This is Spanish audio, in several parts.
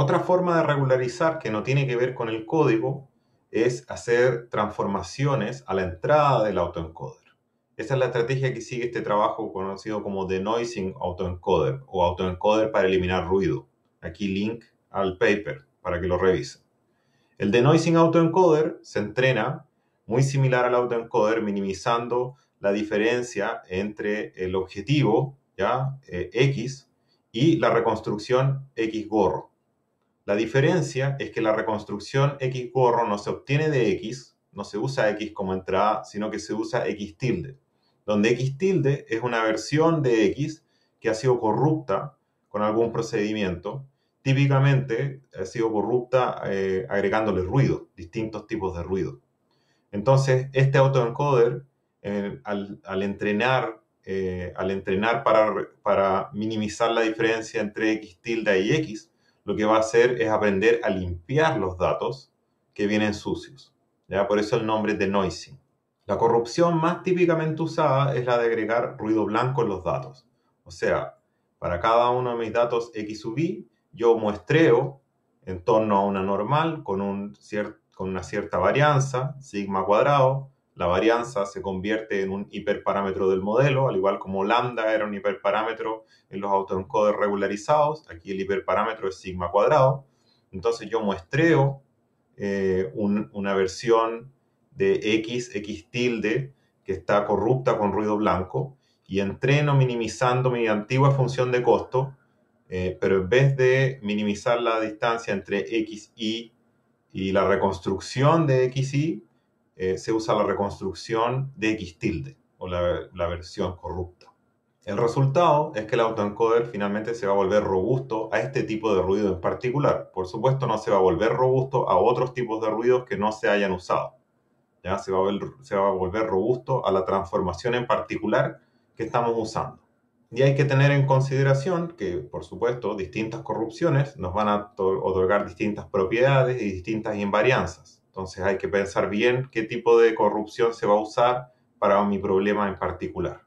Otra forma de regularizar que no tiene que ver con el código es hacer transformaciones a la entrada del autoencoder. Esa es la estrategia que sigue este trabajo conocido como denoising autoencoder o autoencoder para eliminar ruido. Aquí link al paper para que lo revisen. El denoising autoencoder se entrena muy similar al autoencoder, minimizando la diferencia entre el objetivo ya eh, X y la reconstrucción X gorro. La diferencia es que la reconstrucción X gorro no se obtiene de X, no se usa X como entrada, sino que se usa X tilde, donde X tilde es una versión de X que ha sido corrupta con algún procedimiento, típicamente ha sido corrupta eh, agregándole ruido, distintos tipos de ruido. Entonces, este autoencoder, al, entrenar, eh, al entrenar para, para minimizar la diferencia entre X tilde y X, lo que va a hacer es aprender a limpiar los datos que vienen sucios. ¿ya? Por eso el nombre de noisy. La corrupción más típicamente usada es la de agregar ruido blanco en los datos. O sea, para cada uno de mis datos X sub Y, yo muestreo en torno a una normal con, un con una cierta varianza, sigma cuadrado, la varianza se convierte en un hiperparámetro del modelo, al igual como lambda era un hiperparámetro en los autoencoders regularizados, aquí el hiperparámetro es sigma cuadrado, entonces yo muestreo eh, una versión de x, x tilde, que está corrupta con ruido blanco, y entreno minimizando mi antigua función de costo, eh, pero en vez de minimizar la distancia entre x y la reconstrucción de y, eh, se usa la reconstrucción de X tilde o la, versión corrupta. El resultado es que el autoencoder finalmente se va a volver robusto a este tipo de ruido en particular. Por supuesto, no se va a volver robusto a otros tipos de ruidos que no se hayan usado. ¿ya? Se, se va a volver robusto a la transformación en particular que estamos usando. Y hay que tener en consideración que, por supuesto, distintas corrupciones nos van a otorgar distintas propiedades y distintas invarianzas. Entonces hay que pensar bien qué tipo de corrupción se va a usar para mi problema en particular.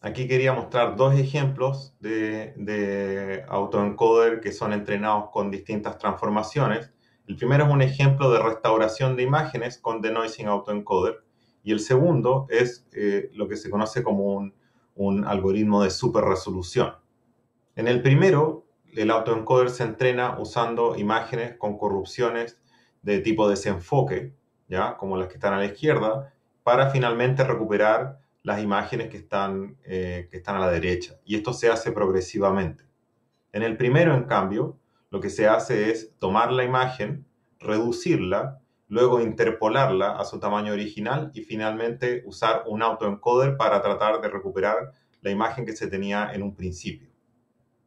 Aquí quería mostrar dos ejemplos de, autoencoder que son entrenados con distintas transformaciones. El primero es un ejemplo de restauración de imágenes con denoising autoencoder y el segundo es eh, lo que se conoce como un, un algoritmo de superresolución. En el primero, el autoencoder se entrena usando imágenes con corrupciones de tipo desenfoque, ¿ya? como las que están a la izquierda, para finalmente recuperar las imágenes que están, eh, que están a la derecha. Y esto se hace progresivamente. En el primero, en cambio, lo que se hace es tomar la imagen, reducirla, luego interpolarla a su tamaño original y finalmente usar un autoencoder para tratar de recuperar la imagen que se tenía en un principio.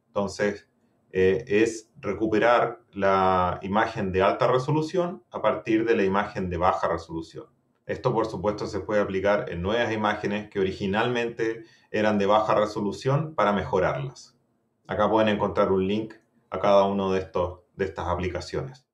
Entonces, eh, es recuperar la imagen de alta resolución a partir de la imagen de baja resolución. Esto, por supuesto, se puede aplicar en nuevas imágenes que originalmente eran de baja resolución para mejorarlas. Acá pueden encontrar un link a cada uno de, de estas aplicaciones.